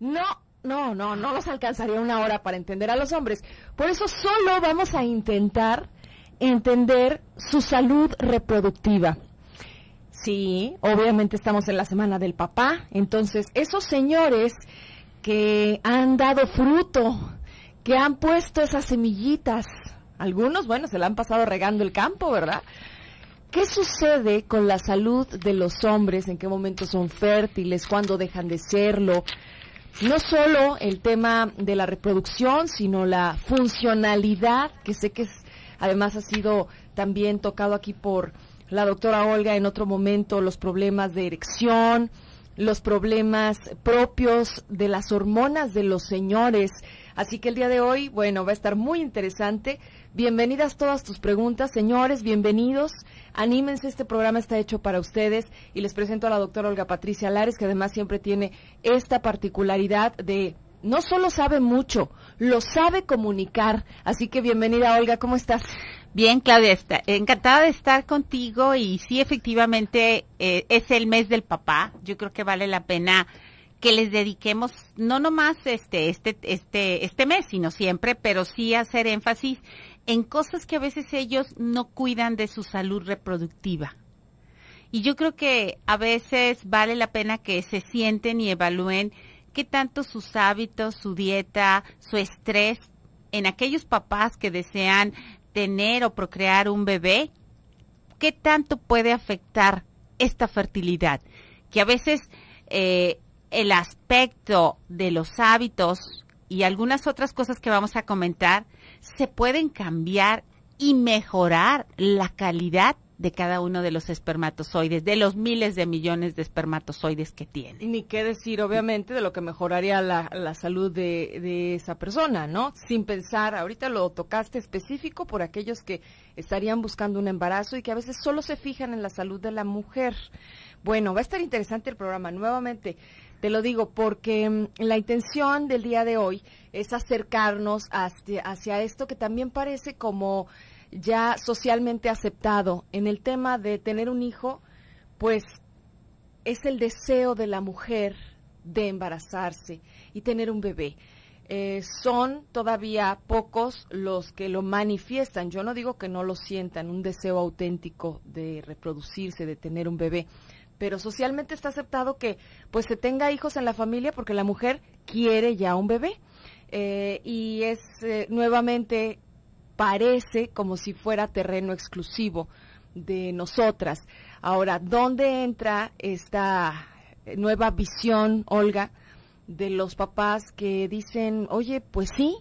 No, no, no, no nos alcanzaría una hora para entender a los hombres. Por eso solo vamos a intentar entender su salud reproductiva. Sí, obviamente estamos en la semana del papá, entonces esos señores que han dado fruto, que han puesto esas semillitas, algunos, bueno, se la han pasado regando el campo, ¿verdad? ¿Qué sucede con la salud de los hombres? ¿En qué momento son fértiles? ¿Cuándo dejan de serlo? no solo el tema de la reproducción, sino la funcionalidad, que sé que además ha sido también tocado aquí por la doctora Olga en otro momento, los problemas de erección, los problemas propios de las hormonas de los señores. Así que el día de hoy, bueno, va a estar muy interesante. Bienvenidas todas tus preguntas, señores, bienvenidos. Anímense, este programa está hecho para ustedes y les presento a la doctora Olga Patricia Lares, que además siempre tiene esta particularidad de no solo sabe mucho, lo sabe comunicar. Así que bienvenida, Olga, ¿cómo estás? Bien, Claudia, encantada de estar contigo y sí, efectivamente, eh, es el mes del papá. Yo creo que vale la pena que les dediquemos no nomás este este este este mes, sino siempre, pero sí hacer énfasis en cosas que a veces ellos no cuidan de su salud reproductiva. Y yo creo que a veces vale la pena que se sienten y evalúen qué tanto sus hábitos, su dieta, su estrés, en aquellos papás que desean tener o procrear un bebé, qué tanto puede afectar esta fertilidad. Que a veces eh, el aspecto de los hábitos y algunas otras cosas que vamos a comentar se pueden cambiar y mejorar la calidad de cada uno de los espermatozoides, de los miles de millones de espermatozoides que tiene. Ni qué decir, obviamente, de lo que mejoraría la, salud de, de, esa persona, ¿no? Sin pensar, ahorita lo tocaste específico por aquellos que estarían buscando un embarazo y que a veces solo se fijan en la salud de la mujer. Bueno, va a estar interesante el programa nuevamente. Te lo digo porque mm, la intención del día de hoy es acercarnos hacia, hacia esto que también parece como ya socialmente aceptado. En el tema de tener un hijo, pues es el deseo de la mujer de embarazarse y tener un bebé. Eh, son todavía pocos los que lo manifiestan. Yo no digo que no lo sientan, un deseo auténtico de reproducirse, de tener un bebé. Pero socialmente está aceptado que pues se tenga hijos en la familia porque la mujer quiere ya un bebé. Eh, y es eh, nuevamente parece como si fuera terreno exclusivo de nosotras. Ahora, ¿dónde entra esta nueva visión, Olga, de los papás que dicen, oye, pues sí,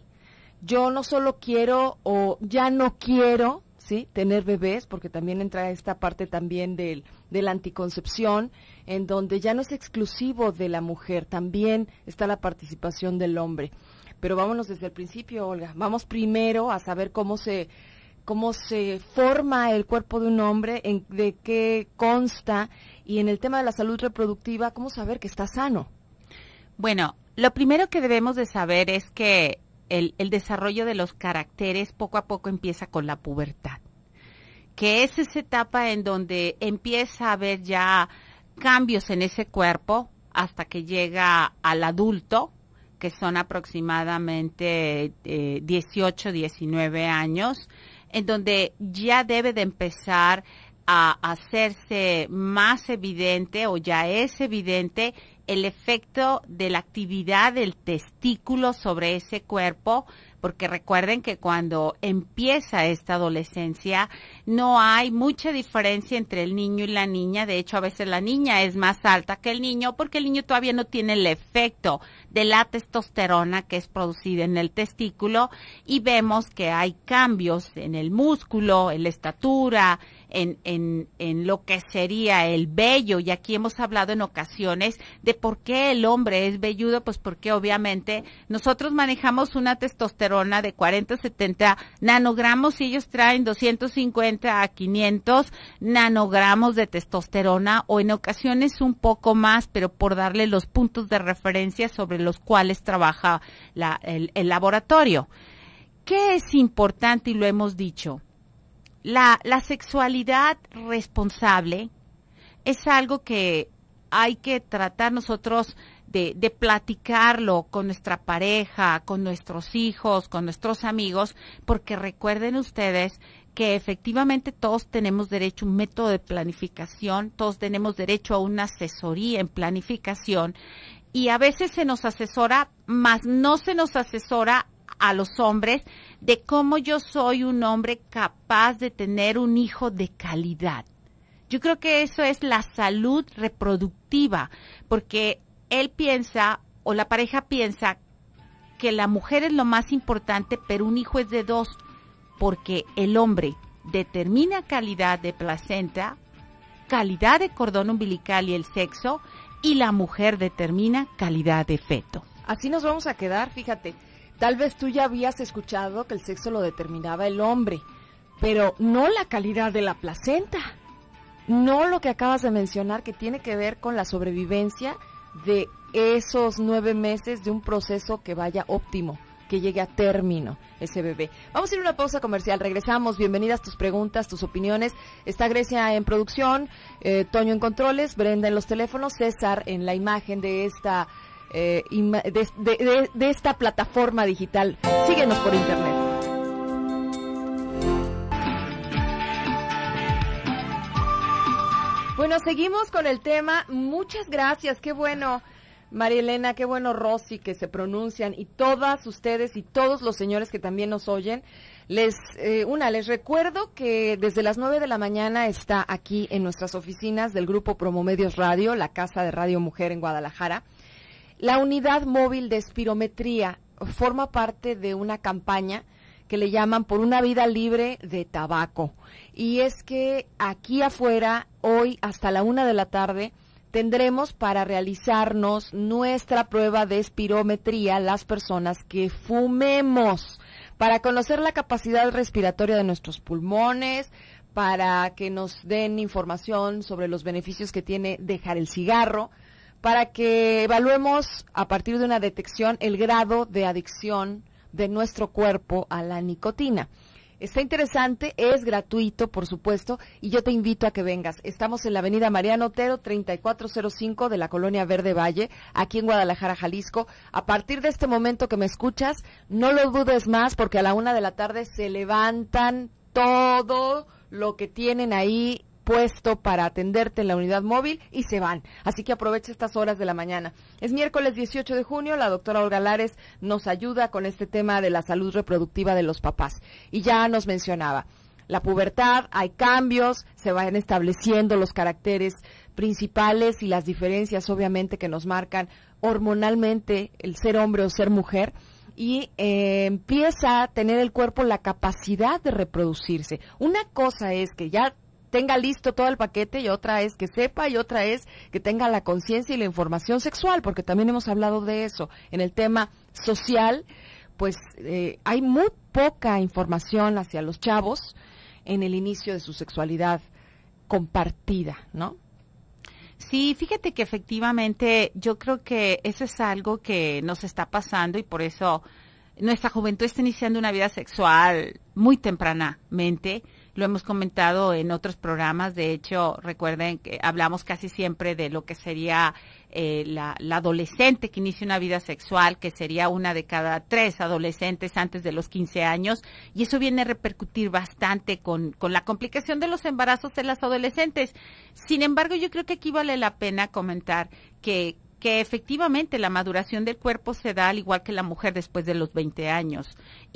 yo no solo quiero o ya no quiero, ¿sí? Tener bebés, porque también entra esta parte también del, de la anticoncepción, en donde ya no es exclusivo de la mujer, también está la participación del hombre. Pero vámonos desde el principio, Olga. Vamos primero a saber cómo se cómo se forma el cuerpo de un hombre, de qué consta y en el tema de la salud reproductiva, cómo saber que está sano. Bueno, lo primero que debemos de saber es que el, el desarrollo de los caracteres poco a poco empieza con la pubertad, que es esa etapa en donde empieza a haber ya cambios en ese cuerpo hasta que llega al adulto que son aproximadamente 18, eh, 19 años, en donde ya debe de empezar a hacerse más evidente o ya es evidente el efecto de la actividad del testículo sobre ese cuerpo, porque recuerden que cuando empieza esta adolescencia no hay mucha diferencia entre el niño y la niña, de hecho a veces la niña es más alta que el niño porque el niño todavía no tiene el efecto de la testosterona que es producida en el testículo y vemos que hay cambios en el músculo, en la estatura, en, en, en lo que sería el vello. Y aquí hemos hablado en ocasiones de por qué el hombre es velludo, pues porque obviamente nosotros manejamos una testosterona de 40, 70 nanogramos y ellos traen 250 a 500 nanogramos de testosterona o en ocasiones un poco más, pero por darle los puntos de referencia sobre los cuales trabaja el, el laboratorio. ¿Qué es importante y lo hemos dicho? la, la sexualidad responsable es algo que hay que tratar nosotros de, de, platicarlo con nuestra pareja, con nuestros hijos, con nuestros amigos, porque recuerden ustedes que efectivamente todos tenemos derecho a un método de planificación, todos tenemos derecho a una asesoría en planificación y a veces se nos asesora, más no se nos asesora a los hombres de cómo yo soy un hombre capaz de tener un hijo de calidad. Yo creo que eso es la salud reproductiva, porque él piensa o la pareja piensa que la mujer es lo más importante, pero un hijo es de dos, porque el hombre determina calidad de placenta, calidad de cordón umbilical y el sexo, y la mujer determina calidad de feto. Así nos vamos a quedar, fíjate. Tal vez tú ya habías escuchado que el sexo lo determinaba el hombre, pero no la calidad de la placenta, no lo que acabas de mencionar que tiene que ver con la sobrevivencia de esos nueve meses de un proceso que vaya óptimo, que llegue a término ese bebé. Vamos a ir a una pausa comercial, regresamos, bienvenidas tus preguntas, tus opiniones. Está Grecia en producción, eh, Toño en controles, Brenda en los teléfonos, César en la imagen de esta eh, de, esta plataforma digital. Síguenos por internet. Bueno, seguimos con el tema. Muchas gracias, qué bueno. María Elena, qué bueno Rosy que se pronuncian y todas ustedes y todos los señores que también nos oyen. Les, eh, una, les recuerdo que desde las nueve de la mañana está aquí en nuestras oficinas del Grupo Promomedios Radio, la Casa de Radio Mujer en Guadalajara. La unidad móvil de espirometría forma parte de una campaña que le llaman por una vida libre de tabaco. Y es que aquí afuera, hoy hasta la una de la tarde, tendremos para realizarnos nuestra prueba de espirometría las personas que fumemos, para conocer la capacidad respiratoria de nuestros pulmones, para que nos den información sobre los beneficios que tiene dejar el cigarro, para que evaluemos a partir de una detección el grado de adicción de nuestro cuerpo a la nicotina. Está interesante, es gratuito, por supuesto, y yo te invito a que vengas. Estamos en la avenida Mariano Otero, 3405 de la colonia Verde Valle, aquí en Guadalajara, Jalisco. A partir de este momento que me escuchas, no lo dudes más, porque a la una de la tarde se levantan todo lo que tienen ahí puesto para atenderte en la unidad móvil y se van. Así que aprovecha estas horas de la mañana. Es miércoles 18 de junio, la doctora Olga Lares nos ayuda con este tema de la salud reproductiva de los papás. Y ya nos mencionaba, la pubertad, hay cambios, se van estableciendo los caracteres principales y las diferencias obviamente que nos marcan hormonalmente el ser hombre o ser mujer y eh, empieza a tener el cuerpo la capacidad de reproducirse. Una cosa es que ya tenga listo todo el paquete y otra es que sepa y otra es que tenga la conciencia y la información sexual, porque también hemos hablado de eso. En el tema social, pues eh, hay muy poca información hacia los chavos en el inicio de su sexualidad compartida, ¿no? Sí, fíjate que efectivamente yo creo que eso es algo que nos está pasando y por eso nuestra juventud está iniciando una vida sexual muy tempranamente lo hemos comentado en otros programas, de hecho, recuerden que hablamos casi siempre de lo que sería eh, la, adolescente que inicia una vida sexual, que sería una de cada tres adolescentes antes de los 15 años, y eso viene a repercutir bastante con, la complicación de los embarazos de las adolescentes. Sin embargo, yo creo que aquí vale la pena comentar que, que efectivamente la maduración del cuerpo se da al igual que la mujer después de los 20 años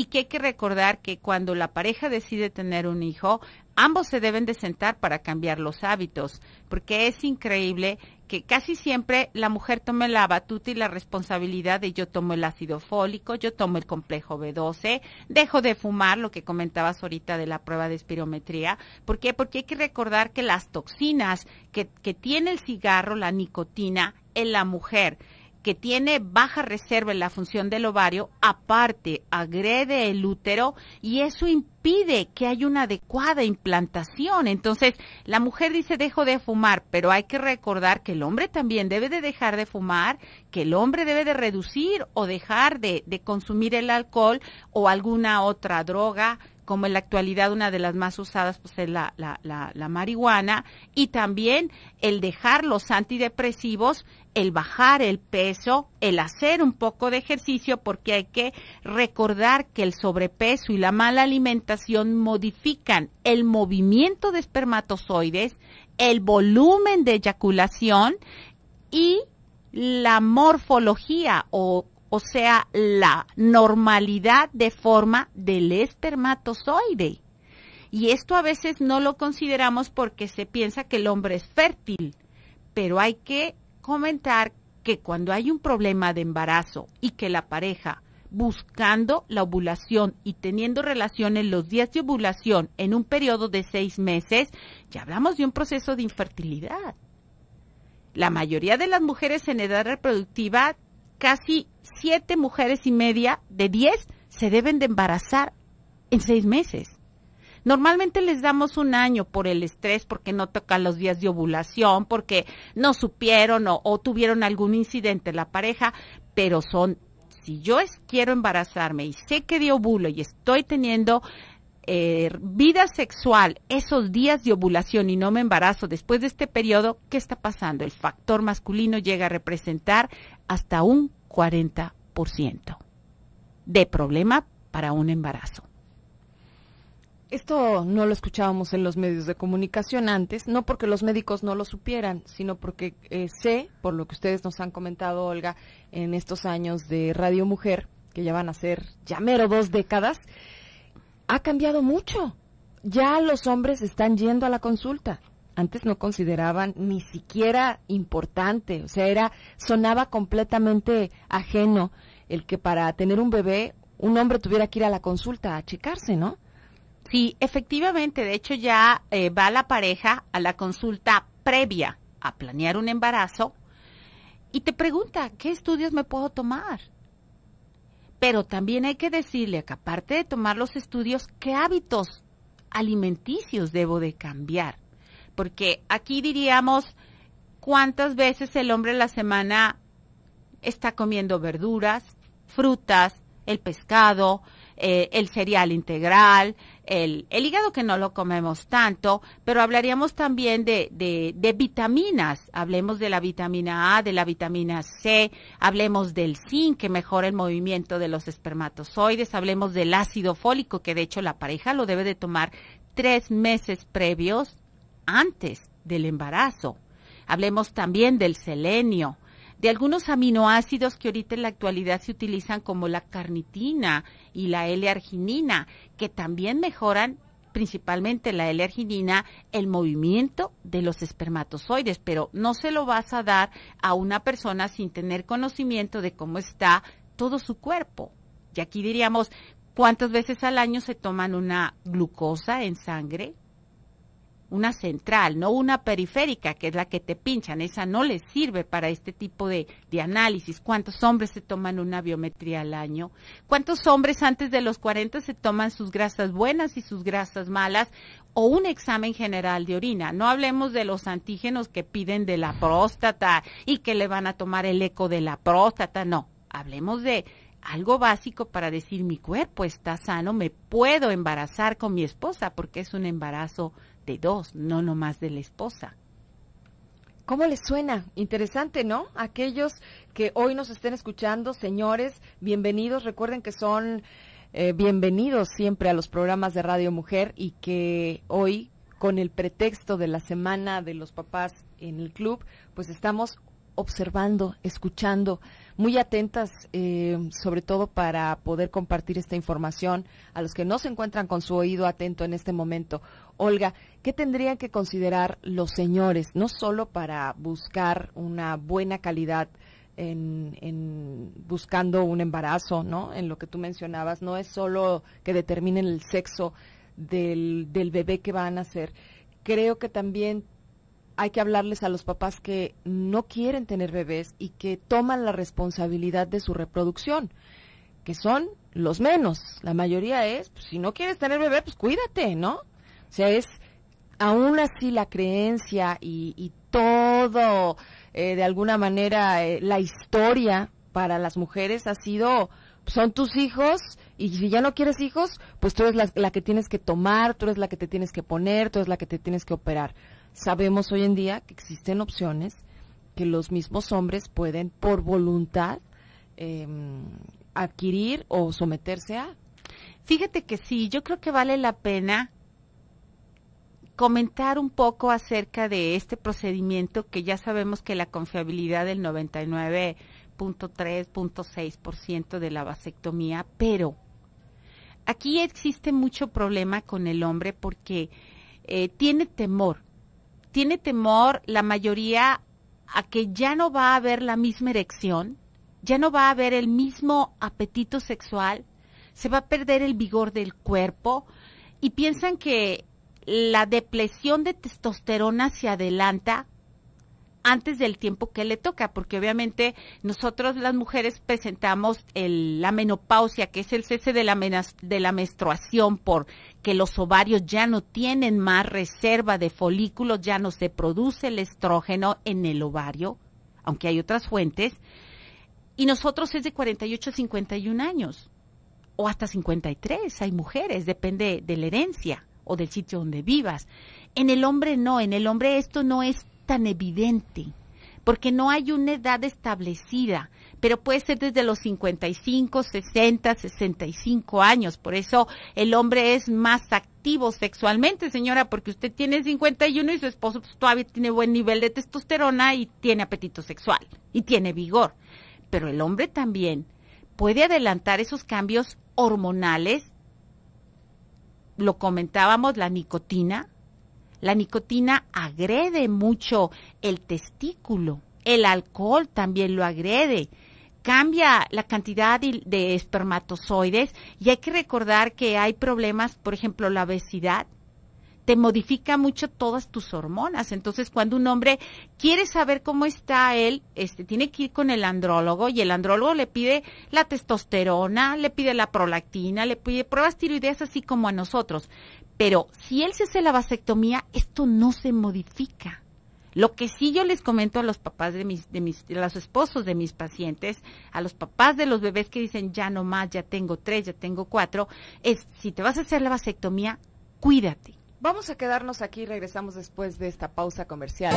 y que hay que recordar que cuando la pareja decide tener un hijo, ambos se deben de sentar para cambiar los hábitos, porque es increíble que casi siempre la mujer tome la batuta y la responsabilidad de yo tomo el ácido fólico, yo tomo el complejo B12, dejo de fumar, lo que comentabas ahorita de la prueba de espirometría. ¿Por qué? Porque hay que recordar que las toxinas que, que tiene el cigarro, la nicotina, en la mujer que tiene baja reserva en la función del ovario, aparte agrede el útero y eso pide que haya una adecuada implantación. Entonces, la mujer dice dejo de fumar, pero hay que recordar que el hombre también debe de dejar de fumar, que el hombre debe de reducir o dejar de, consumir el alcohol o alguna otra droga como en la actualidad una de las más usadas pues, es la, la, la, la, marihuana y también el dejar los antidepresivos, el bajar el peso, el hacer un poco de ejercicio porque hay que recordar que el sobrepeso y la mala alimentación modifican el movimiento de espermatozoides, el volumen de eyaculación y la morfología o sea, la normalidad de forma del espermatozoide. Y esto a veces no lo consideramos porque se piensa que el hombre es fértil, pero hay que comentar que cuando hay un problema de embarazo y que la pareja buscando la ovulación y teniendo relaciones los días de ovulación en un periodo de seis meses, ya hablamos de un proceso de infertilidad. La mayoría de las mujeres en edad reproductiva, casi siete mujeres y media de diez, se deben de embarazar en seis meses. Normalmente les damos un año por el estrés, porque no tocan los días de ovulación, porque no supieron o, o tuvieron algún incidente la pareja, pero son si yo quiero embarazarme y sé que de ovulo y estoy teniendo eh, vida sexual esos días de ovulación y no me embarazo después de este periodo, ¿qué está pasando? El factor masculino llega a representar hasta un 40% de problema para un embarazo. Esto no lo escuchábamos en los medios de comunicación antes, no porque los médicos no lo supieran, sino porque eh, sé, por lo que ustedes nos han comentado, Olga, en estos años de Radio Mujer, que ya van a ser ya mero dos décadas, ha cambiado mucho. Ya los hombres están yendo a la consulta. Antes no consideraban ni siquiera importante, o sea, era sonaba completamente ajeno el que para tener un bebé un hombre tuviera que ir a la consulta a checarse, ¿no? Sí, efectivamente, de hecho ya eh, va la pareja a la consulta previa a planear un embarazo y te pregunta, ¿qué estudios me puedo tomar? Pero también hay que decirle que aparte de tomar los estudios, ¿qué hábitos alimenticios debo de cambiar? Porque aquí diríamos, ¿cuántas veces el hombre a la semana está comiendo verduras, frutas, el pescado, eh, el cereal integral, el, el, hígado que no lo comemos tanto, pero hablaríamos también de, de, de, vitaminas. Hablemos de la vitamina A, de la vitamina C, hablemos del zinc que mejora el movimiento de los espermatozoides, hablemos del ácido fólico que de hecho la pareja lo debe de tomar tres meses previos antes del embarazo. Hablemos también del selenio, de algunos aminoácidos que ahorita en la actualidad se utilizan como la carnitina y la L-arginina, que también mejoran principalmente la L-arginina, el movimiento de los espermatozoides, pero no se lo vas a dar a una persona sin tener conocimiento de cómo está todo su cuerpo. Y aquí diríamos, ¿cuántas veces al año se toman una glucosa en sangre? una central, no una periférica, que es la que te pinchan. Esa no les sirve para este tipo de, de análisis. ¿Cuántos hombres se toman una biometría al año? ¿Cuántos hombres antes de los 40 se toman sus grasas buenas y sus grasas malas? O un examen general de orina. No hablemos de los antígenos que piden de la próstata y que le van a tomar el eco de la próstata. No, hablemos de algo básico para decir mi cuerpo está sano, me puedo embarazar con mi esposa porque es un embarazo de dos, no nomás de la esposa. ¿Cómo les suena? Interesante, ¿no? Aquellos que hoy nos estén escuchando, señores, bienvenidos. Recuerden que son eh, bienvenidos siempre a los programas de Radio Mujer y que hoy, con el pretexto de la semana de los papás en el club, pues estamos observando, escuchando, muy atentas, eh, sobre todo para poder compartir esta información a los que no se encuentran con su oído atento en este momento. Olga, ¿qué tendrían que considerar los señores, no solo para buscar una buena calidad en, en, buscando un embarazo, ¿no? En lo que tú mencionabas, no es solo que determinen el sexo del, del bebé que van a hacer. Creo que también hay que hablarles a los papás que no quieren tener bebés y que toman la responsabilidad de su reproducción, que son los menos. La mayoría es, pues, si no quieres tener bebé, pues cuídate, ¿no? O sea, es aún así la creencia y, todo, eh, de alguna manera, eh, la historia para las mujeres ha sido, son tus hijos y si ya no quieres hijos, pues tú eres la, que tienes que tomar, tú eres la que te tienes que poner, tú eres la que te tienes que operar. Sabemos hoy en día que existen opciones que los mismos hombres pueden por voluntad em, adquirir o someterse a. Fíjate que sí, yo creo que vale la pena comentar un poco acerca de este procedimiento que ya sabemos que la confiabilidad del 99.3.6% de la vasectomía, pero aquí existe mucho problema con el hombre porque eh, tiene temor, tiene temor la mayoría a que ya no va a haber la misma erección, ya no va a haber el mismo apetito sexual, se va a perder el vigor del cuerpo y piensan que la depresión de testosterona se adelanta antes del tiempo que le toca, porque obviamente nosotros las mujeres presentamos la menopausia, que es el cese de la, de la menstruación, porque los ovarios ya no tienen más reserva de folículos, ya no se produce el estrógeno en el ovario, aunque hay otras fuentes, y nosotros es de 48 a 51 años, o hasta 53, hay mujeres, depende de la herencia del sitio donde vivas. En el hombre no, en el hombre esto no es tan evidente, porque no hay una edad establecida, pero puede ser desde los 55, 60, 65 años. Por eso el hombre es más activo sexualmente, señora, porque usted tiene 51 y su esposo pues, todavía tiene buen nivel de testosterona y tiene apetito sexual y tiene vigor. Pero el hombre también puede adelantar esos cambios hormonales lo comentábamos, la nicotina, la nicotina agrede mucho el testículo, el alcohol también lo agrede, cambia la cantidad de, espermatozoides y hay que recordar que hay problemas, por ejemplo, la obesidad, te modifica mucho todas tus hormonas. Entonces, cuando un hombre quiere saber cómo está él, este, tiene que ir con el andrólogo y el andrólogo le pide la testosterona, le pide la prolactina, le pide pruebas tiroideas así como a nosotros. Pero si él se hace la vasectomía, esto no se modifica. Lo que sí yo les comento a los papás de mis, de mis, los esposos de mis pacientes, a los papás de los bebés que dicen ya no más, ya tengo tres, ya tengo cuatro, es si te vas a hacer la vasectomía, cuídate Vamos a quedarnos aquí, regresamos después de esta pausa comercial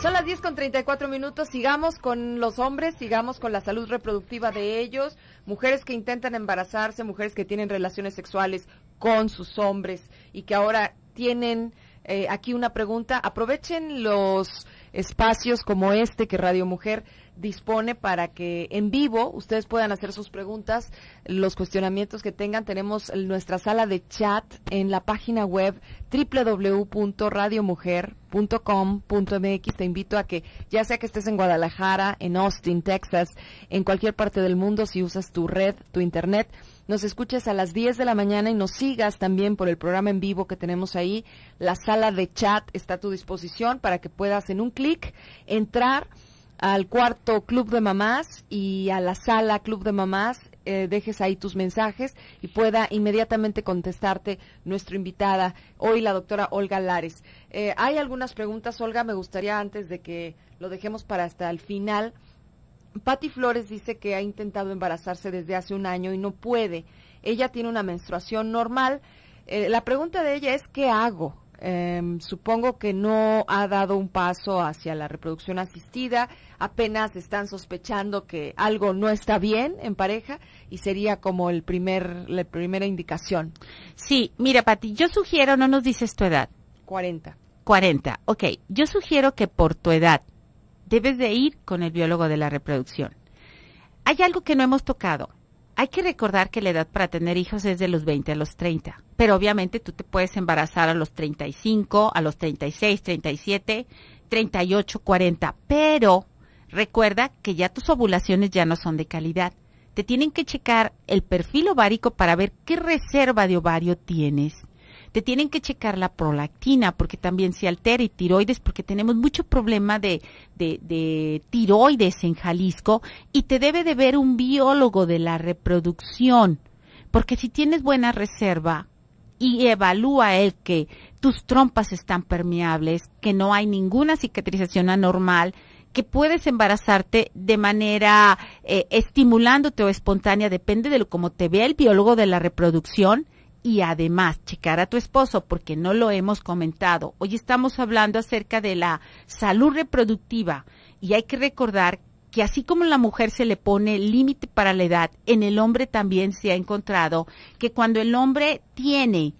Son las 10 con 34 minutos, sigamos con los hombres, sigamos con la salud reproductiva de ellos, mujeres que intentan embarazarse, mujeres que tienen relaciones sexuales con sus hombres y que ahora tienen eh, aquí una pregunta. Aprovechen los espacios como este que Radio Mujer dispone para que en vivo ustedes puedan hacer sus preguntas, los cuestionamientos que tengan. Tenemos nuestra sala de chat en la página web www.radiomujer.com.mx. Te invito a que, ya sea que estés en Guadalajara, en Austin, Texas, en cualquier parte del mundo, si usas tu red, tu internet, nos escuches a las 10 de la mañana y nos sigas también por el programa en vivo que tenemos ahí. La sala de chat está a tu disposición para que puedas en un clic entrar al cuarto Club de Mamás y a la sala Club de Mamás eh, dejes ahí tus mensajes y pueda inmediatamente contestarte nuestra invitada, hoy la doctora Olga Lares. Eh, hay algunas preguntas, Olga, me gustaría antes de que lo dejemos para hasta el final, Patti Flores dice que ha intentado embarazarse desde hace un año y no puede. Ella tiene una menstruación normal. Eh, la pregunta de ella es, ¿qué hago? Em, supongo que no ha dado un paso hacia la reproducción asistida, apenas están sospechando que algo no está bien en pareja y sería como el primer, la primera indicación. Sí, mira, Pati, yo sugiero, no nos dices tu edad. 40. 40, ok. Yo sugiero que por tu edad, debes de ir con el biólogo de la reproducción. Hay algo que no hemos tocado. Hay que recordar que la edad para tener hijos es de los 20 a los 30, pero obviamente tú te puedes embarazar a los 35, a los 36, 37, 38, 40, pero recuerda que ya tus ovulaciones ya no son de calidad. Te tienen que checar el perfil ovárico para ver qué reserva de ovario tienes te tienen que checar la prolactina porque también se altera y tiroides porque tenemos mucho problema de, de, tiroides en Jalisco y te debe de ver un biólogo de la reproducción porque si tienes buena reserva y evalúa el que tus trompas están permeables, que no hay ninguna cicatrización anormal, que puedes embarazarte de manera eh, estimulándote o espontánea, depende de lo, como te ve el biólogo de la reproducción, y además checar a tu esposo, porque no lo hemos comentado. Hoy estamos hablando acerca de la salud reproductiva y hay que recordar que así como la mujer se le pone límite para la edad, en el hombre también se ha encontrado que cuando el hombre tiene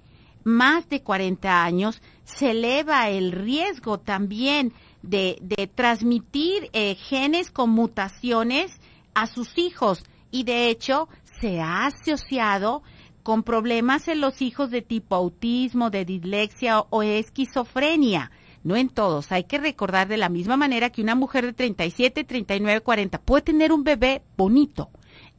más de 40 años, se eleva el riesgo también de, transmitir eh, genes con mutaciones a sus hijos y de hecho se ha asociado con problemas en los hijos de tipo autismo, de dislexia o esquizofrenia. No en todos, hay que recordar de la misma manera que una mujer de 37, 39, 40 puede tener un bebé bonito.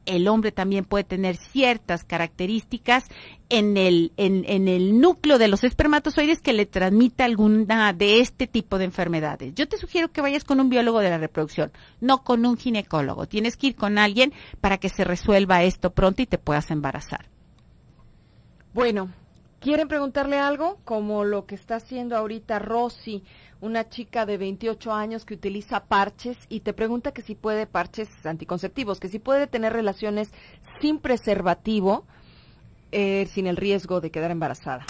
El hombre también puede tener ciertas características en el, en, en el núcleo de los espermatozoides que le transmita alguna de este tipo de enfermedades. Yo te sugiero que vayas con un biólogo de la reproducción, no con un ginecólogo. Tienes que ir con alguien para que se resuelva esto pronto y te puedas embarazar. Bueno, ¿quieren preguntarle algo? Como lo que está haciendo ahorita Rosy, una chica de 28 años que utiliza parches y te pregunta que si puede parches anticonceptivos, que si puede tener relaciones sin preservativo, eh, sin el riesgo de quedar embarazada.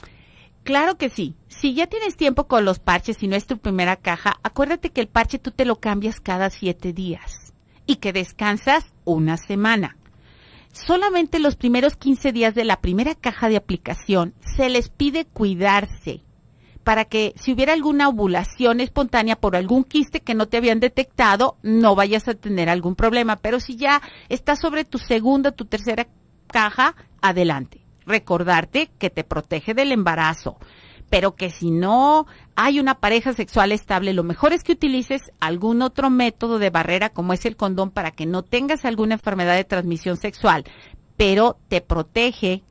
Claro que sí. Si ya tienes tiempo con los parches y no es tu primera caja, acuérdate que el parche tú te lo cambias cada siete días y que descansas una semana solamente los primeros 15 días de la primera caja de aplicación se les pide cuidarse para que si hubiera alguna ovulación espontánea por algún quiste que no te habían detectado, no vayas a tener algún problema. Pero si ya estás sobre tu segunda, tu tercera caja, adelante. Recordarte que te protege del embarazo, pero que si no hay una pareja sexual estable, lo mejor es que utilices algún otro método de barrera como es el condón para que no tengas alguna enfermedad de transmisión sexual, pero te protege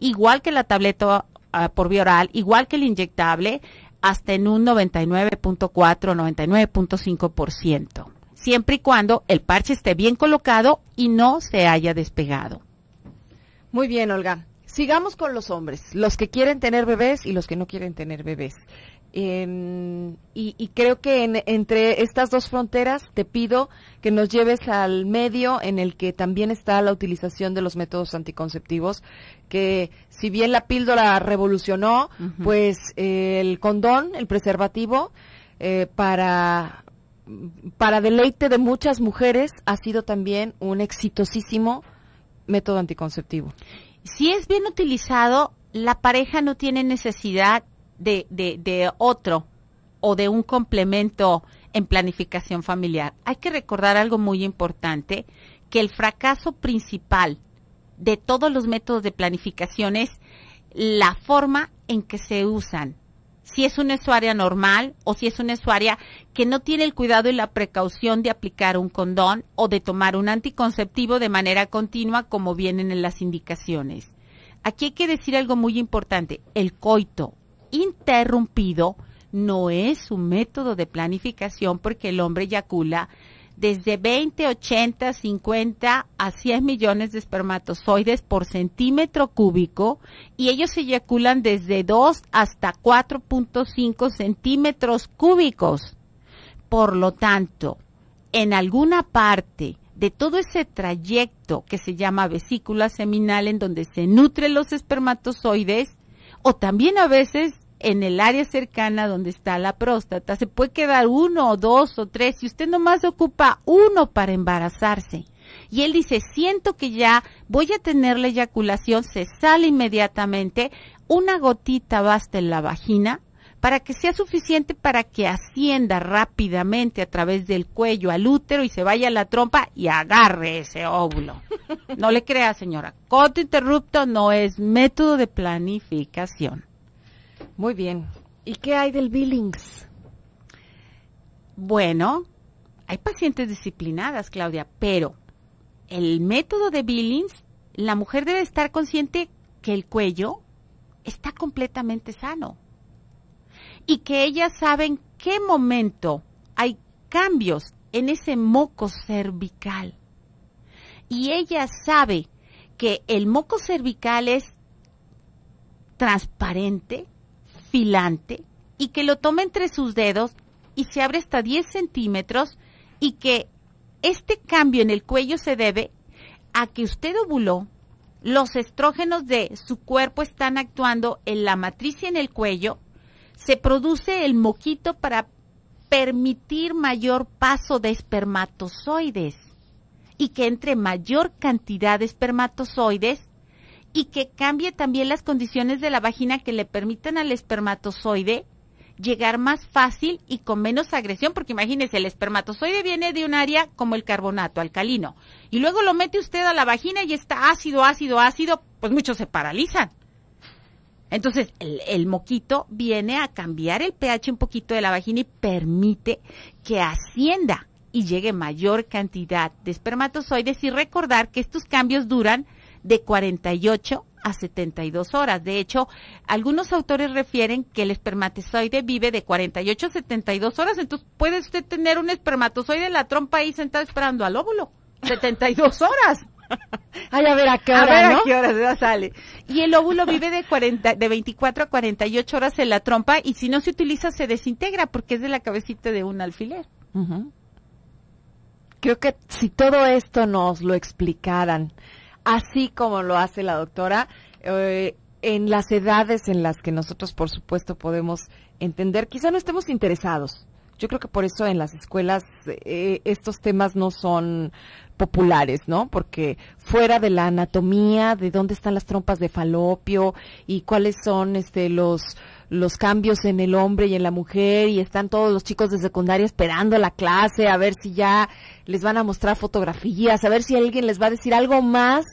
igual que la tableta ah, por vía oral, igual que el inyectable, hasta en un 99.4, 99.5%, siempre y cuando el parche esté bien colocado y no se haya despegado. Muy bien, Olga. Sigamos con los hombres, los que quieren tener bebés y los que no quieren tener bebés. Em, y, creo que entre estas dos fronteras te pido que nos lleves al medio en el que también está la utilización de los métodos anticonceptivos, que si bien la píldora revolucionó, pues el condón, el preservativo, eh, para, para deleite de muchas mujeres, ha sido también un exitosísimo método anticonceptivo. Si es bien utilizado, la pareja no tiene necesidad de, otro o de un complemento en planificación familiar. Hay que recordar algo muy importante, que el fracaso principal de todos los métodos de planificación es la forma en que se usan si es una usuaria normal o si es una usuaria que no tiene el cuidado y la precaución de aplicar un condón o de tomar un anticonceptivo de manera continua como vienen en las indicaciones. Aquí hay que decir algo muy importante, el coito interrumpido no es un método de planificación porque el hombre eyacula desde 20, 80, 50 a 100 millones de espermatozoides por centímetro cúbico y ellos se eyaculan desde 2 hasta 4.5 centímetros cúbicos. Por lo tanto, en alguna parte de todo ese trayecto que se llama vesícula seminal en donde se nutren los espermatozoides, o también a veces en el área cercana donde está la próstata. Se puede quedar uno o dos o tres. Si usted nomás ocupa uno para embarazarse y él dice, siento que ya voy a tener la eyaculación, se sale inmediatamente. Una gotita basta en la vagina para que sea suficiente para que ascienda rápidamente a través del cuello al útero y se vaya a la trompa y agarre ese óvulo. No le crea, señora. Coto interrupto no es método de planificación. Muy bien. ¿Y qué hay del Billings? Bueno, hay pacientes disciplinadas, Claudia, pero el método de Billings, la mujer debe estar consciente que el cuello está completamente sano y que ella sabe en qué momento hay cambios en ese moco cervical. Y ella sabe que el moco cervical es transparente, filante y que lo toma entre sus dedos y se abre hasta 10 centímetros y que este cambio en el cuello se debe a que usted ovuló, los estrógenos de su cuerpo están actuando en la matriz y en el cuello, se produce el moquito para permitir mayor paso de espermatozoides y que entre mayor cantidad de espermatozoides, y que cambie también las condiciones de la vagina que le permitan al espermatozoide llegar más fácil y con menos agresión, porque imagínese, el espermatozoide viene de un área como el carbonato alcalino, y luego lo mete usted a la vagina y está ácido, ácido, ácido, pues muchos se paralizan. Entonces, el, el, moquito viene a cambiar el pH un poquito de la vagina y permite que ascienda y llegue mayor cantidad de espermatozoides y recordar que estos cambios duran de 48 a 72 horas. De hecho, algunos autores refieren que el espermatozoide vive de 48 a 72 horas, entonces puede usted tener un espermatozoide en la trompa ahí sentado esperando al óvulo. 72 horas. Ay, a ver a qué hora, a ver a qué hora sale. Y el óvulo vive de de 24 a 48 horas en la trompa y si no se utiliza se desintegra porque es de la cabecita de un alfiler. Creo que si todo esto nos lo explicaran, así como lo hace la doctora, eh, en las edades en las que nosotros, por supuesto, podemos entender. Quizá no estemos interesados. Yo creo que por eso en las escuelas eh, estos temas no son populares, ¿no? Porque fuera de la anatomía, de dónde están las trompas de falopio y cuáles son este los los cambios en el hombre y en la mujer y están todos los chicos de secundaria esperando la clase, a ver si ya les van a mostrar fotografías, a ver si alguien les va a decir algo más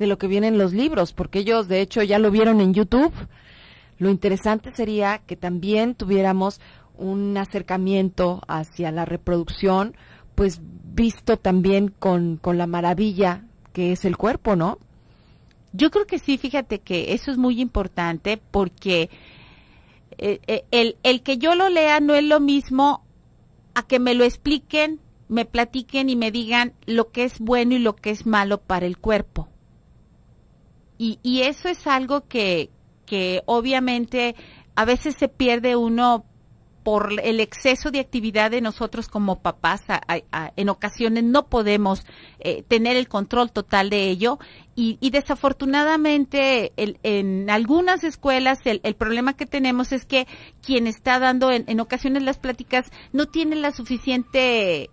de lo que vienen los libros, porque ellos de hecho ya lo vieron en YouTube. Lo interesante sería que también tuviéramos un acercamiento hacia la reproducción, pues visto también con, con la maravilla que es el cuerpo, ¿no? Yo creo que sí, fíjate que eso es muy importante porque eh, eh, el, el que yo lo lea no es lo mismo a que me lo expliquen, me platiquen y me digan lo que es bueno y lo que es malo para el cuerpo. Y, y eso es algo que, que obviamente a veces se pierde uno por el exceso de actividad de nosotros como papás, en ocasiones no podemos eh, tener el control total de ello y, desafortunadamente en algunas escuelas el, problema que tenemos es que quien está dando en, ocasiones las pláticas no tiene la suficiente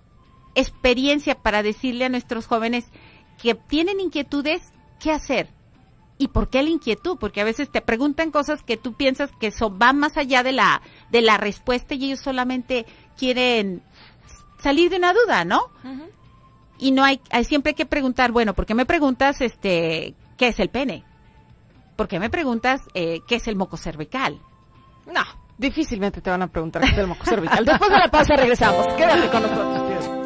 experiencia para decirle a nuestros jóvenes que tienen inquietudes qué hacer, ¿Y por qué la inquietud? Porque a veces te preguntan cosas que tú piensas que eso va más allá de la de la respuesta y ellos solamente quieren salir de una duda, ¿no? Y no hay, hay, siempre que preguntar, bueno, ¿por qué me preguntas este qué es el pene? ¿Por qué me preguntas eh, qué es el moco cervical? No, difícilmente te van a preguntar qué es el moco cervical. Después de la pausa regresamos. Quédate con nosotros.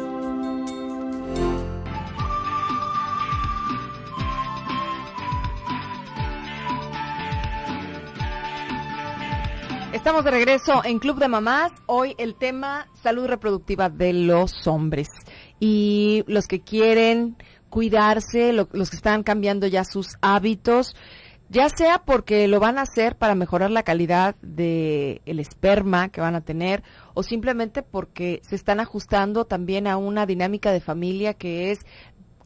Estamos de regreso en Club de Mamás. Hoy el tema salud reproductiva de los hombres. Y los que quieren cuidarse, los que están cambiando ya sus hábitos, ya sea porque lo van a hacer para mejorar la calidad del esperma que van a tener o simplemente porque se están ajustando también a una dinámica de familia que es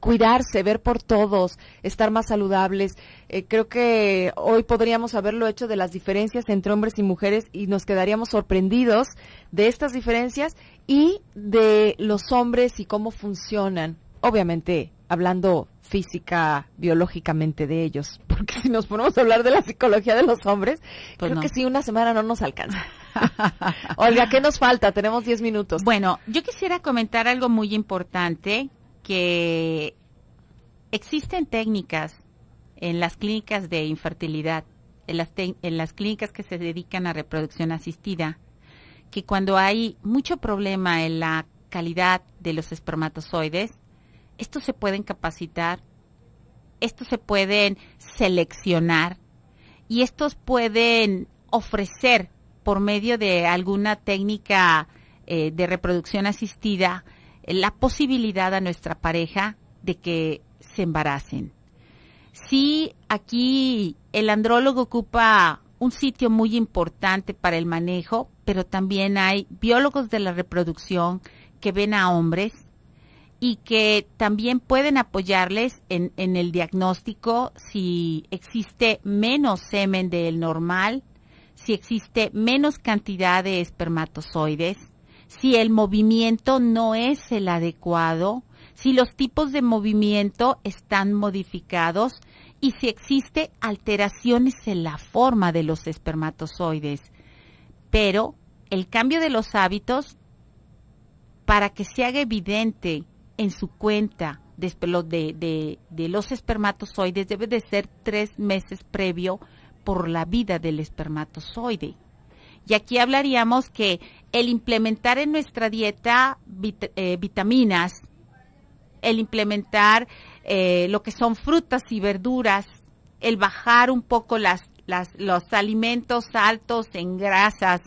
cuidarse, ver por todos, estar más saludables. Eh, creo que hoy podríamos haberlo hecho de las diferencias entre hombres y mujeres y nos quedaríamos sorprendidos de estas diferencias y de los hombres y cómo funcionan. Obviamente, hablando física, biológicamente de ellos, porque si nos ponemos a hablar de la psicología de los hombres, pues creo que si una semana no nos alcanza. Olga, ¿qué nos falta? Tenemos 10 minutos. Bueno, yo quisiera comentar algo muy importante que existen técnicas en las clínicas de infertilidad, en las, en las clínicas que se dedican a reproducción asistida, que cuando hay mucho problema en la calidad de los espermatozoides, estos se pueden capacitar, estos se pueden seleccionar y estos pueden ofrecer por medio de alguna técnica eh, de reproducción asistida la posibilidad a nuestra pareja de que se embaracen. Sí, aquí el andrólogo ocupa un sitio muy importante para el manejo, pero también hay biólogos de la reproducción que ven a hombres y que también pueden apoyarles en, en el diagnóstico si existe menos semen del normal, si existe menos cantidad de espermatozoides, si el movimiento no es el adecuado, si los tipos de movimiento están modificados y si existe alteraciones en la forma de los espermatozoides. Pero el cambio de los hábitos, para que se haga evidente en su cuenta de, de los espermatozoides, debe de ser tres meses previo por la vida del espermatozoide. Y aquí hablaríamos que el implementar en nuestra dieta eh, vitaminas, el implementar eh, lo que son frutas y verduras, el bajar un poco las, las, los alimentos altos en grasas,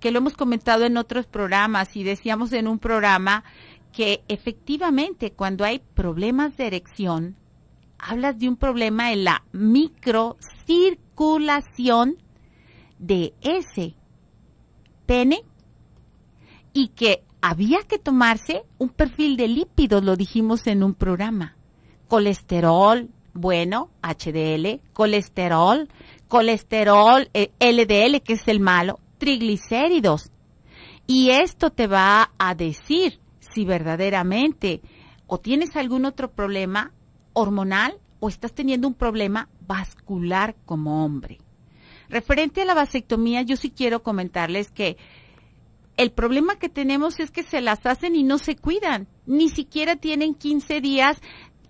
que lo hemos comentado en otros programas y decíamos en un programa que efectivamente cuando hay problemas de erección, hablas de un problema en la microcirculación de ese pene y que había que tomarse un perfil de lípidos, lo dijimos en un programa. Colesterol, bueno, HDL, colesterol, colesterol, LDL, eh, que es el malo, triglicéridos. Y esto te va a decir si verdaderamente o tienes algún otro problema hormonal o estás teniendo un problema vascular como hombre. Referente a la vasectomía, yo sí quiero comentarles que el problema que tenemos es que se las hacen y no se cuidan. Ni siquiera tienen 15 días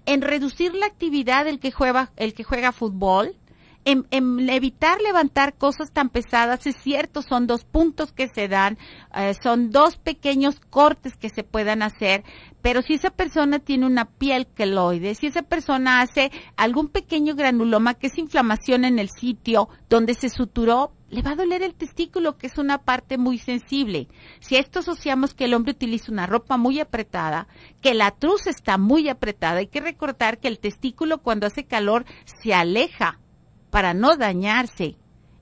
en reducir la actividad del que juega, el que juega fútbol, en, evitar levantar cosas tan pesadas, es cierto, son dos puntos que se dan, eh, son dos pequeños cortes que se puedan hacer, pero si esa persona tiene una piel queloide, si esa persona hace algún pequeño granuloma que es inflamación en el sitio donde se suturó, le va a doler el testículo, que es una parte muy sensible. Si a esto asociamos que el hombre utiliza una ropa muy apretada, que la truz está muy apretada, hay que recordar que el testículo cuando hace calor se aleja para no dañarse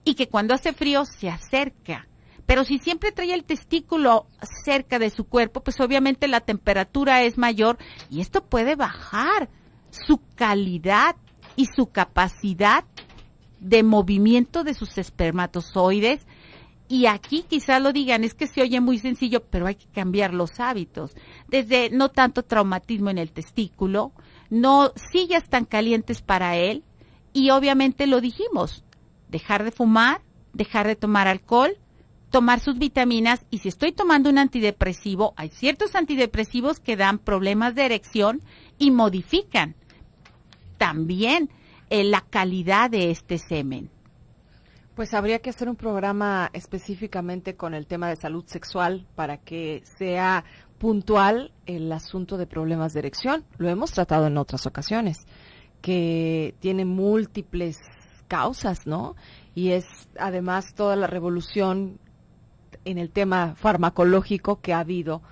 y que cuando hace frío se acerca. Pero si siempre trae el testículo cerca de su cuerpo, pues obviamente la temperatura es mayor y esto puede bajar su calidad y su capacidad de movimiento de sus espermatozoides. Y aquí quizás lo digan, es que se oye muy sencillo, pero hay que cambiar los hábitos. Desde no tanto traumatismo en el testículo, no sillas tan calientes para él y obviamente lo dijimos, dejar de fumar, dejar de tomar alcohol, tomar sus vitaminas y si estoy tomando un antidepresivo, hay ciertos antidepresivos que dan problemas de erección y modifican. También eh, la calidad de este semen? Pues habría que hacer un programa específicamente con el tema de salud sexual para que sea puntual el asunto de problemas de erección. Lo hemos tratado en otras ocasiones, que tiene múltiples causas, ¿no? Y es además toda la revolución en el tema farmacológico que ha habido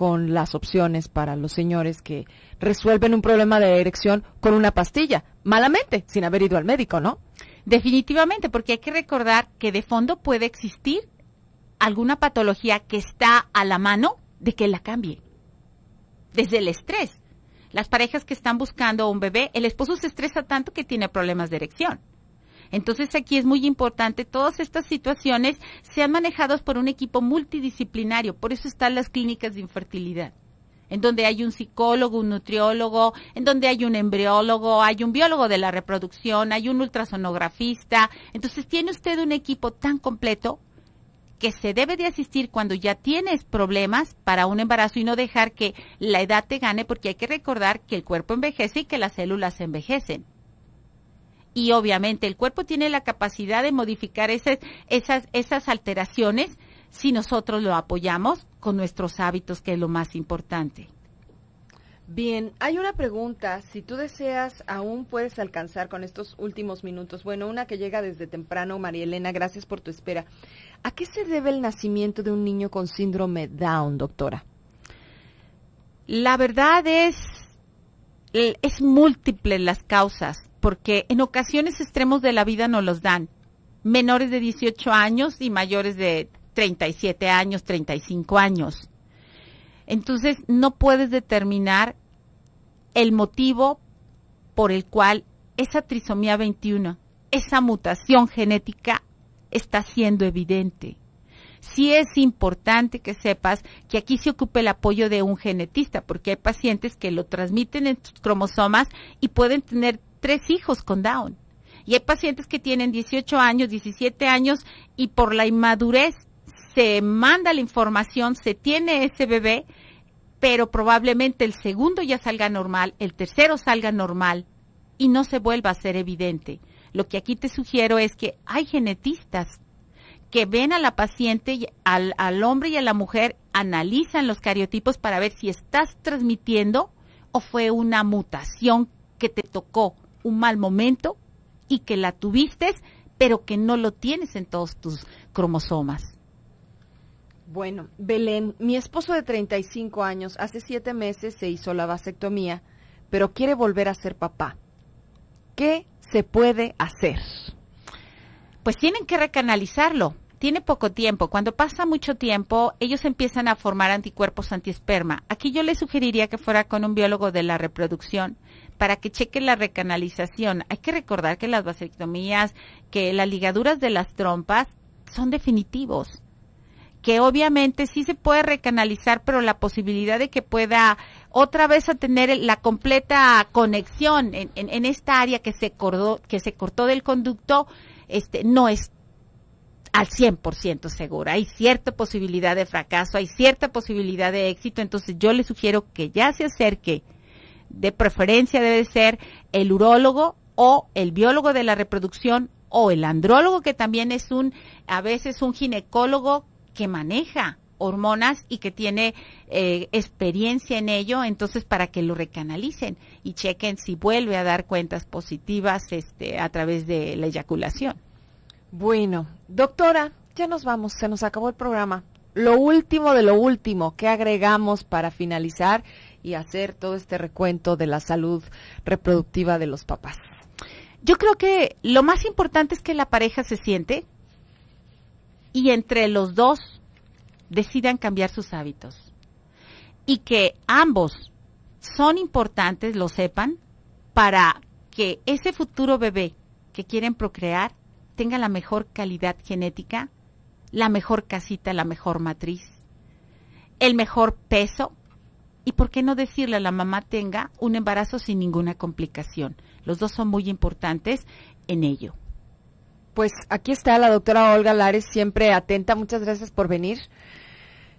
con las opciones para los señores que resuelven un problema de erección con una pastilla, malamente, sin haber ido al médico, ¿no? Definitivamente, porque hay que recordar que de fondo puede existir alguna patología que está a la mano de que la cambie. Desde el estrés. Las parejas que están buscando un bebé, el esposo se estresa tanto que tiene problemas de erección. Entonces aquí es muy importante, todas estas situaciones sean manejadas por un equipo multidisciplinario, por eso están las clínicas de infertilidad en donde hay un psicólogo, un nutriólogo, en donde hay un embriólogo, hay un biólogo de la reproducción, hay un ultrasonografista. Entonces tiene usted un equipo tan completo que se debe de asistir cuando ya tienes problemas para un embarazo y no dejar que la edad te gane porque hay que recordar que el cuerpo envejece y que las células envejecen y obviamente el cuerpo tiene la capacidad de modificar esas, esas, esas alteraciones si nosotros lo apoyamos con nuestros hábitos, que es lo más importante. Bien, hay una pregunta, si tú deseas, aún puedes alcanzar con estos últimos minutos. Bueno, una que llega desde temprano, María Elena, gracias por tu espera. ¿A qué se debe el nacimiento de un niño con síndrome Down, doctora? La verdad es, es múltiple las causas porque en ocasiones extremos de la vida no los dan, menores de 18 años y mayores de 37 años, 35 años. Entonces, no puedes determinar el motivo por el cual esa trisomía 21, esa mutación genética está siendo evidente. Sí es importante que sepas que aquí se ocupe el apoyo de un genetista, porque hay pacientes que lo transmiten en sus cromosomas y pueden tener tres hijos con Down. Y hay pacientes que tienen 18 años, 17 años y por la inmadurez se manda la información, se tiene ese bebé, pero probablemente el segundo ya salga normal, el tercero salga normal y no se vuelva a ser evidente. Lo que aquí te sugiero es que hay genetistas que ven a la paciente, al, al hombre y a la mujer, analizan los cariotipos para ver si estás transmitiendo o fue una mutación que te tocó un mal momento y que la tuviste, pero que no lo tienes en todos tus cromosomas. Bueno, Belén, mi esposo de 35 años, hace siete meses se hizo la vasectomía, pero quiere volver a ser papá. ¿Qué se puede hacer? Pues tienen que recanalizarlo. Tiene poco tiempo. Cuando pasa mucho tiempo, ellos empiezan a formar anticuerpos antiesperma. Aquí yo le sugeriría que fuera con un biólogo de la reproducción para que cheque la recanalización. Hay que recordar que las vasectomías, que las ligaduras de las trompas son definitivos que obviamente sí se puede recanalizar, pero la posibilidad de que pueda otra vez tener la completa conexión en, esta área que se, cortó, que se cortó del conducto, este, no es al 100% segura. Hay cierta posibilidad de fracaso, hay cierta posibilidad de éxito, entonces yo le sugiero que ya se acerque de preferencia debe ser el urólogo o el biólogo de la reproducción o el andrólogo que también es un a veces un ginecólogo que maneja hormonas y que tiene eh, experiencia en ello, entonces para que lo recanalicen y chequen si vuelve a dar cuentas positivas este, a través de la eyaculación. Bueno, doctora, ya nos vamos, se nos acabó el programa. Lo último de lo último que agregamos para finalizar y hacer todo este recuento de la salud reproductiva de los papás? Yo creo que lo más importante es que la pareja se siente y entre los dos decidan cambiar sus hábitos y que ambos son importantes, lo sepan, para que ese futuro bebé que quieren procrear tenga la mejor calidad genética, la mejor casita, la mejor matriz, el mejor peso, ¿Y por qué no decirle a la mamá tenga un embarazo sin ninguna complicación? Los dos son muy importantes en ello. Pues aquí está la doctora Olga Lares, siempre atenta. Muchas gracias por venir.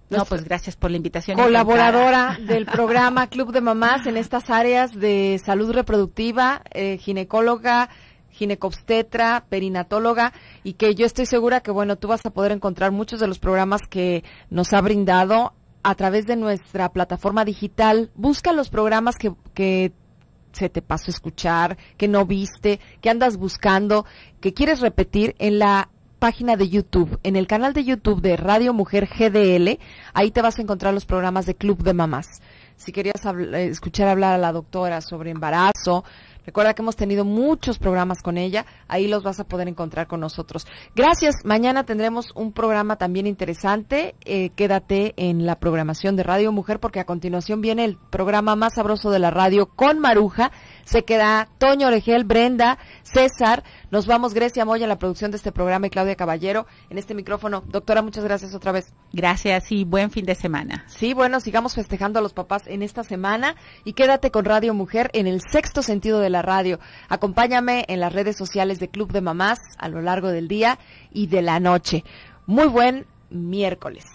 No, pues gracias por la invitación. Colaboradora del programa Club de Mamás en estas áreas de salud reproductiva, eh, ginecóloga, ginecobstetra, perinatóloga, y que yo estoy segura que, bueno, tú vas a poder encontrar muchos de los programas que nos ha brindado a través de nuestra plataforma digital, busca los programas que, que se te pasó a escuchar, que no viste, que andas buscando, que quieres repetir en la página de YouTube, en el canal de YouTube de Radio Mujer GDL, ahí te vas a encontrar los programas de Club de Mamás. Si querías eh, escuchar hablar a la doctora sobre embarazo, Recuerda que hemos tenido muchos programas con ella, ahí los vas a poder encontrar con nosotros. Gracias, mañana tendremos un programa también interesante. Eh, quédate en la programación de Radio Mujer porque a continuación viene el programa más sabroso de la radio con Maruja se queda Toño Oregel, Brenda, César. Nos vamos, Grecia Moya, en la producción de este programa y Claudia Caballero en este micrófono. Doctora, muchas gracias otra vez. Gracias y buen fin de semana. Sí, bueno, sigamos festejando a los papás en esta semana y quédate con Radio Mujer en el sexto sentido de la radio. Acompáñame en las redes sociales de Club de Mamás a lo largo del día y de la noche. Muy buen miércoles.